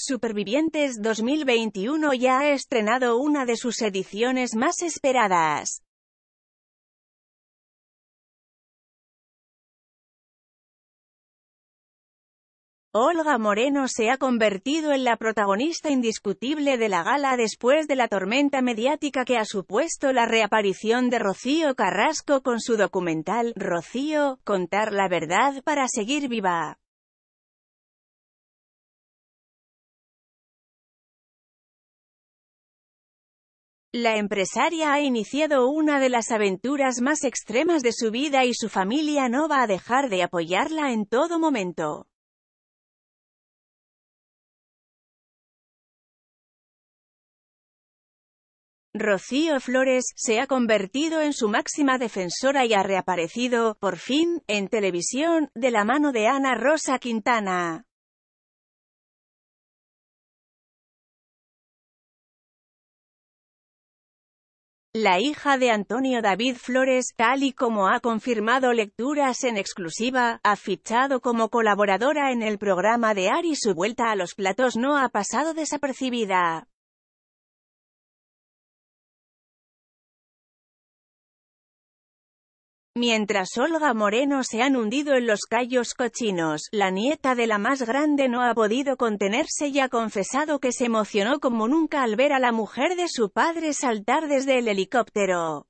Supervivientes 2021 ya ha estrenado una de sus ediciones más esperadas. Olga Moreno se ha convertido en la protagonista indiscutible de la gala después de la tormenta mediática que ha supuesto la reaparición de Rocío Carrasco con su documental, Rocío, contar la verdad para seguir viva. La empresaria ha iniciado una de las aventuras más extremas de su vida y su familia no va a dejar de apoyarla en todo momento. Rocío Flores, se ha convertido en su máxima defensora y ha reaparecido, por fin, en televisión, de la mano de Ana Rosa Quintana. la hija de Antonio David Flores, tal y como ha confirmado Lecturas en exclusiva, ha fichado como colaboradora en el programa de Ari. Su vuelta a los platos no ha pasado desapercibida. Mientras Olga Moreno se han hundido en los callos cochinos, la nieta de la más grande no ha podido contenerse y ha confesado que se emocionó como nunca al ver a la mujer de su padre saltar desde el helicóptero.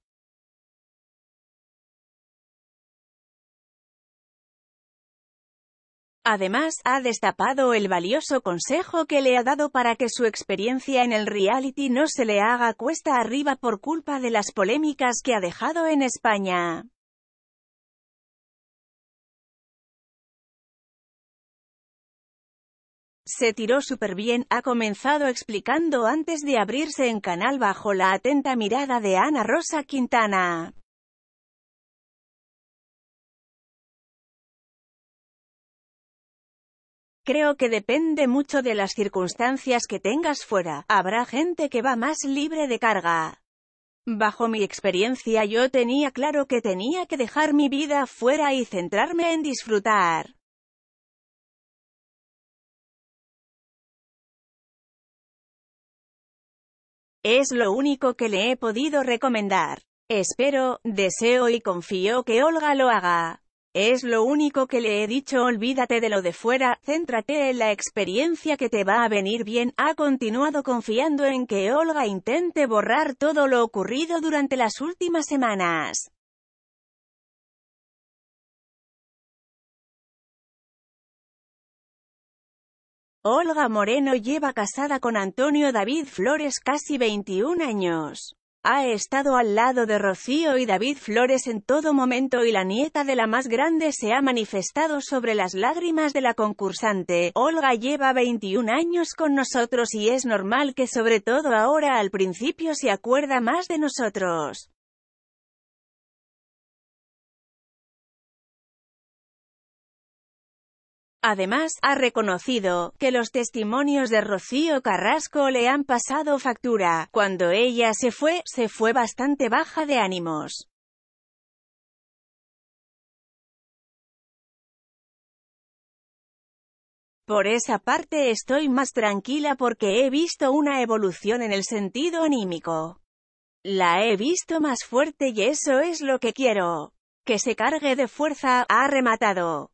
Además, ha destapado el valioso consejo que le ha dado para que su experiencia en el reality no se le haga cuesta arriba por culpa de las polémicas que ha dejado en España. Se tiró súper bien, ha comenzado explicando antes de abrirse en canal bajo la atenta mirada de Ana Rosa Quintana. Creo que depende mucho de las circunstancias que tengas fuera, habrá gente que va más libre de carga. Bajo mi experiencia yo tenía claro que tenía que dejar mi vida fuera y centrarme en disfrutar. Es lo único que le he podido recomendar. Espero, deseo y confío que Olga lo haga. Es lo único que le he dicho, olvídate de lo de fuera, céntrate en la experiencia que te va a venir bien, ha continuado confiando en que Olga intente borrar todo lo ocurrido durante las últimas semanas. Olga Moreno lleva casada con Antonio David Flores casi 21 años. Ha estado al lado de Rocío y David Flores en todo momento y la nieta de la más grande se ha manifestado sobre las lágrimas de la concursante. Olga lleva 21 años con nosotros y es normal que sobre todo ahora al principio se acuerda más de nosotros. Además, ha reconocido que los testimonios de Rocío Carrasco le han pasado factura. Cuando ella se fue, se fue bastante baja de ánimos. Por esa parte estoy más tranquila porque he visto una evolución en el sentido anímico. La he visto más fuerte y eso es lo que quiero. Que se cargue de fuerza, ha rematado.